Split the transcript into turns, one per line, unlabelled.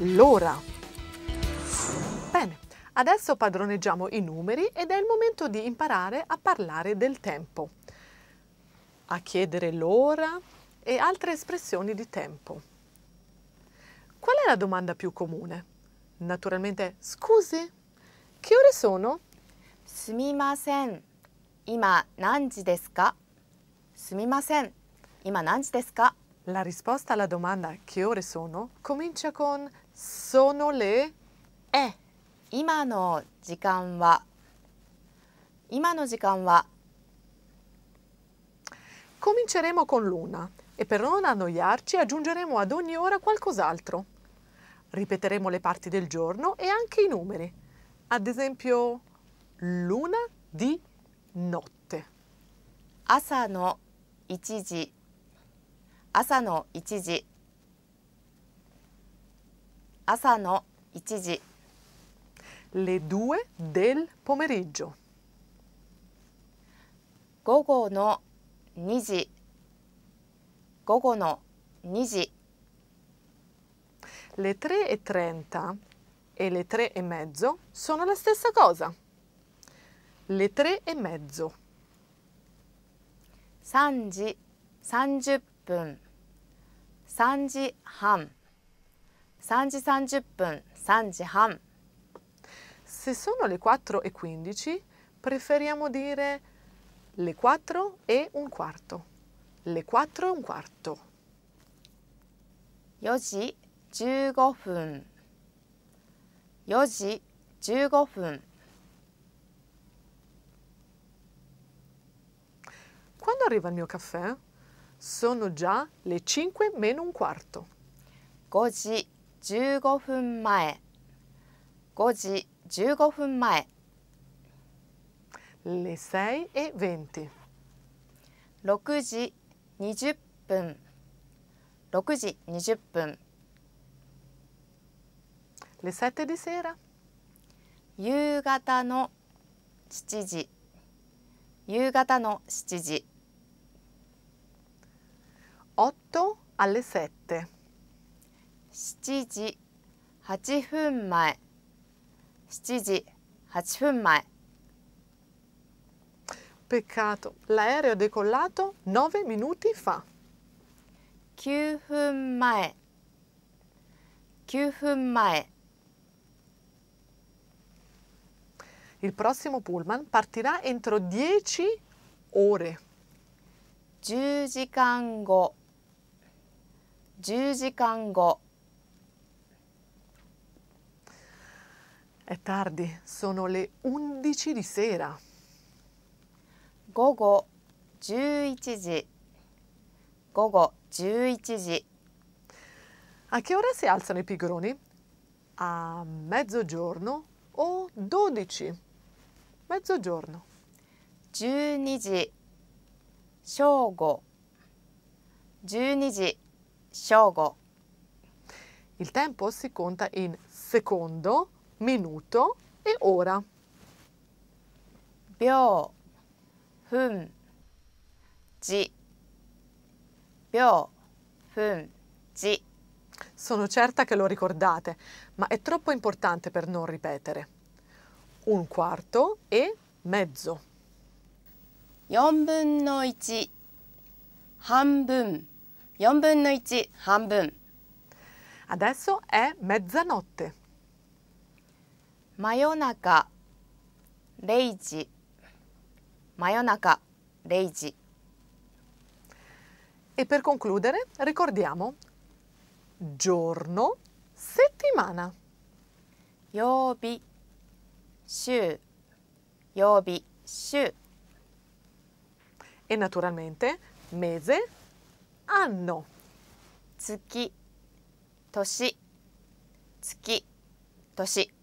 l'ora. Bene, adesso padroneggiamo i numeri ed è il momento di imparare a parlare del tempo, a chiedere l'ora e altre espressioni di tempo. Qual è la domanda più comune? Naturalmente, scusi, che ore sono? ima desu ka? La risposta alla domanda che ore sono comincia con sono le え今の時間は今の時間は eh, Cominceremo con l'una e per non annoiarci aggiungeremo ad ogni ora qualcos'altro. Ripeteremo le parti del giorno e anche i numeri. Ad esempio, luna di notte. Asano 1時朝の1時朝の1時 le 2 del pomeriggio 午後の2時午後の2時 le 3.30 e le 3 e mezzo sono la stessa cosa. Le 3 e mezzo. 3時30分3時半3時30分、3時半. Se sono le 4 e 15, preferiamo dire le 4 e un quarto. Le 4 e un quarto. 4時15分4時15分 Quando arriva il mio caffè? Sono già le 5 meno un quarto. 5時15分15分前5時15分前レ時20分6時20分夕方の7時夕方の7時8 a l 7時8分前7時8 Peccato, l'aereo è decollato 9 minuti fa. 9分前9分前 Il prossimo pullman partirà entro 10 ore. 10時間後10時間後 È tardi, sono le 11 di sera. Gogo 11時. Gogo 11時. A che ora si alzano i pigroni? A mezzogiorno o 12? Mezzogiorno. 12時正午12時正午時時 Il tempo si conta in secondo minuto e ora. Bio, fun, ji. Bio, fun, ji. Sono certa che lo ricordate, ma è troppo importante per non ripetere. Un quarto e mezzo. 4分の1半分4分の1半分 Adesso è mezzanotte. 真夜中0時真夜中0時 E per concludere ricordiamo giorno, settimana. 曜日週曜日週 E naturalmente mese, anno. 月年月年